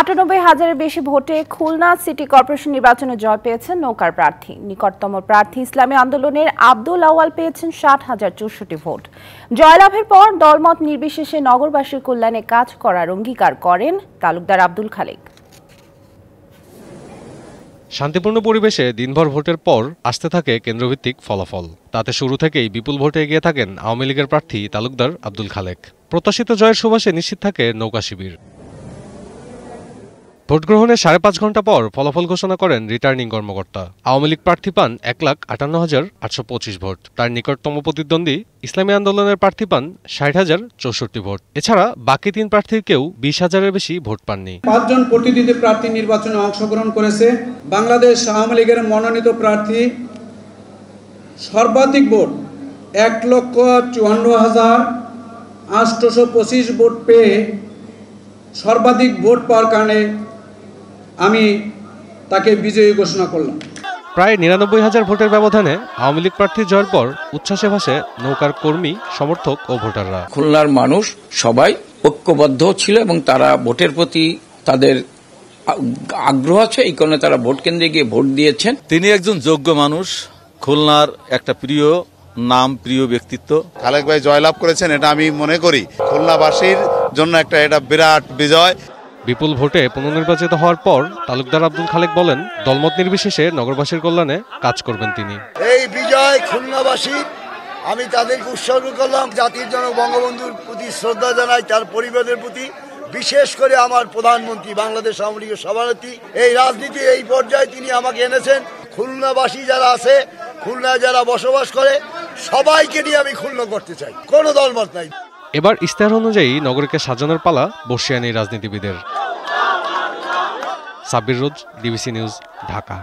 আটানব্বই হাজারের বেশি ভোটে খুলনা সিটি কর্পোরেশন নির্বাচনে জয় পেয়েছেন নৌকার প্রার্থী নিকটতম প্রার্থী ইসলামী আন্দোলনের আব্দুল আওয়াল পেয়েছেন ষাট হাজার চৌষট্টি ভোট জয়লাভের পর দলমত নির্বিশেষে নগরবাসীর কল্যাণে কাজ করার অঙ্গীকার করেন তালুকদার আব্দুল খালেক শান্তিপূর্ণ পরিবেশে দিনভর ভোটের পর আসতে থাকে কেন্দ্রভিত্তিক ফলাফল তাতে শুরু থেকেই বিপুল ভোটে এগিয়ে থাকেন আওয়ামী লীগের প্রার্থী তালুকদার আব্দুল খালেক প্রত্যাশিত জয়ের সুবাসে নিশ্চিত থাকে নৌকা শিবির ভোট গ্রহণের সাড়ে পাঁচ ঘন্টা পর ফলাফল ঘোষণা করেন রিটার্নিং কর্মকর্তা আওয়ামী লীগ প্রার্থী পান এক লাখ আটান্ন হাজার আটশো পঁচিশ ভোট তার নিকটতম প্রতিদ্বন্দ্বী ইসলামী আন্দোলনের প্রার্থী পান ষাট হাজার চৌষট্টি ভোট এছাড়া বাকি তিন প্রার্থীর কেউ বিশ হাজারের বেশি ভোট পাননি পাঁচজন প্রতিনিধি প্রার্থী নির্বাচনে অংশগ্রহণ করেছে বাংলাদেশ আওয়ামী লীগের মনোনীত প্রার্থী সর্বাধিক ভোট এক লক্ষ চুয়ান্ন হাজার আটশোশো পঁচিশ ভোট পেয়ে সর্বাধিক ভোট পাওয়ার কারণে আমি তাকে বিজয়ী ঘোষণা করলাম প্রায় নিরানব্বই হাজার ভোটের ব্যবধানে আওয়ামী লীগ প্রার্থী জয়ের পর উচ্ছ্বাসে ভাসে নৌকার কর্মী সমর্থক ও ভোটাররা খুলনার মানুষ সবাই ঐক্যবদ্ধ ছিল এবং তারা ভোটের প্রতি তাদের আগ্রহ আছে এই কারণে তারা ভোট কেন্দ্রে গিয়ে ভোট দিয়েছেন তিনি একজন যোগ্য মানুষ খুলনার একটা প্রিয় নাম প্রিয় ব্যক্তিত্ব খালেক ভাই জয়লাভ করেছেন এটা আমি মনে করি খুলনাবাসীর জন্য একটা এটা বিরাট বিজয় বিপুল ভোটে পুনর্নির্বাচিত হওয়ার পর তালুকদার আব্দুল খালেক বলেন দলমত নির্বিশেষে নগরবাসীর কল্যাণে কাজ করবেন তিনি এই বিজয় খুলনাবাসী আমি তাদেরকে উৎসর্গ করলাম জাতির জনক বঙ্গবন্ধুর প্রতি শ্রদ্ধা জানাই তার পরিবারের প্রতি বিশেষ করে আমার প্রধানমন্ত্রী বাংলাদেশ আওয়ামী লীগের সভাপতি এই রাজনীতি এই পর্যায়ে তিনি আমাকে এনেছেন খুলনাবাসী যারা আছে খুলনায় যারা বসবাস করে সবাইকে নিয়ে আমি খুলনা করতে চাই কোনো দলমত নাই এবার ইশতেহার অনুযায়ী নগরীকে সাজানোর পালা বসিয়ানি রাজনীতিবিদের সাব্বির রোজ ডিবিসি নিউজ ঢাকা